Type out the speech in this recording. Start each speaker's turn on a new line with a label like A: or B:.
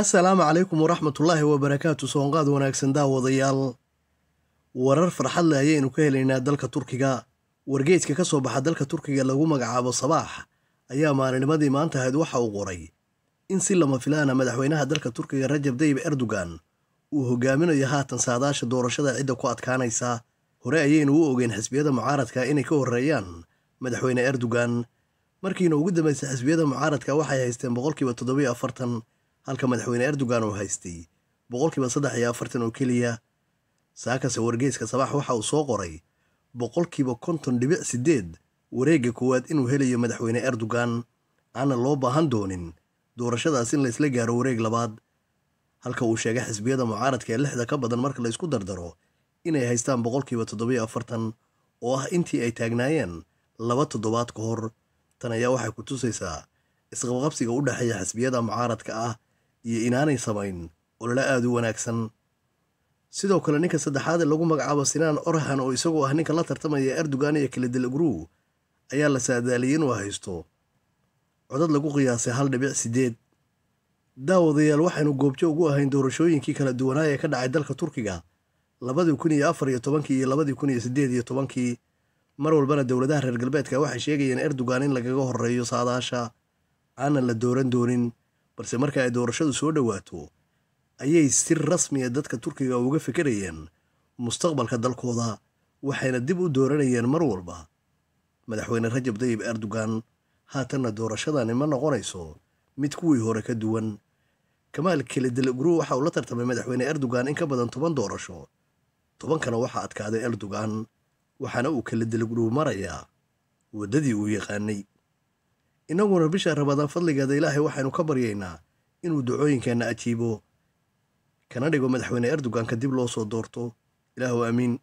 A: asalaamu calaykum waraxmatullaahi wabarakaatu soonqaad wanaagsan daawadayaal warar farxad leh ayaynu ka helaynaa dalka turkiga wargeedka ka soo baxa dalka turkiga lagu magacaabo sabaax ayaa maalinimadii maanta ahayd waxa uu qoray in si lama filaana ah madaxweynaha dalka turkiga rajab dayib erdogan uu hogaaminayo haatan saadaasha doorashada cidda ku adkaanaysa hore ayaynu u ogeyn xisbiyada mucaaradka inay ka horreeyaan madaxweyne erdogan markiina ugu dambaysa xisbiyada mucaaradka waxay haysteen boqolkiiba toddobiyo afartan halka madaxweyne erdogan uu haystay boqolkiiba saddex iyo afartan oo keliya saakase wargeyska sabax waxa uu soo qoray boqolkiiba konton dhibic siddeed wareegga koowaad inuu helayo madaxweyne erdogan aana loo baahan doonin doorashadaas in laysla gaaro wareeg labaad halka uu sheegay xisbiyada mucaaradka ee lixda ka badan marka laysku dardaro inay haystaan boqolkiiba toddobiyo afartan oo ah intii ay taagnaayeen laba toddobaad ka hor tan ayaa waxay ku tusaysaa isqabqabsiga u dhexeeya xisbiyada mucaaradka ah iyo inaanay samayn olole aada u wanaagsan sidoo kale ninka saddexaad ee lagu magacaabo sinaan orhan oo isaguo ah ninka la tartamaya erdogan iyo kalidilagruw ayaa la saadaaliyey inuu haysto codad lagu qiyaasay hal dhibic sideed daawadayaal waxaynu goobjo ugu ahayn doorashooyinkii kala duwanaa ee ka dhacay dalka turkiga labadii kun iyo afar iyo tobankii iyo labadii kun iyo sideed iyo tobankii mar walbana dowladaha reer galbeedka waxay sheegayeen erdogan in lagaga horreeyo saadaasha aanan la dooran doonin balse marka ay doorashadu soo dhowaato ayay si rasmiya ah dadka turkiga uga fikirayeen mustaqbalka dalkooda waxayna dib u dooranayeen mar walba madaxweyne rajab dayib erdogan haatanna doorashadani ma noqonayso mid kuwii hore ka duwan kamaal kelidalgru waxa uu la tartamay madaxweyne erdogan in ka badan toban doorasho tobankana waxaa adkaaday erdogan waxaana uu kelidalgru marayaa waddadii uu yaqaanay inaguna bisha rabadaan fadligeeda ilaahay waxaynu ka baryaynaa inuu ducooyinkeenna ajiibo kana dhigo madaxweyne erdogan ka dib loo soo doorto ilaahu aamiin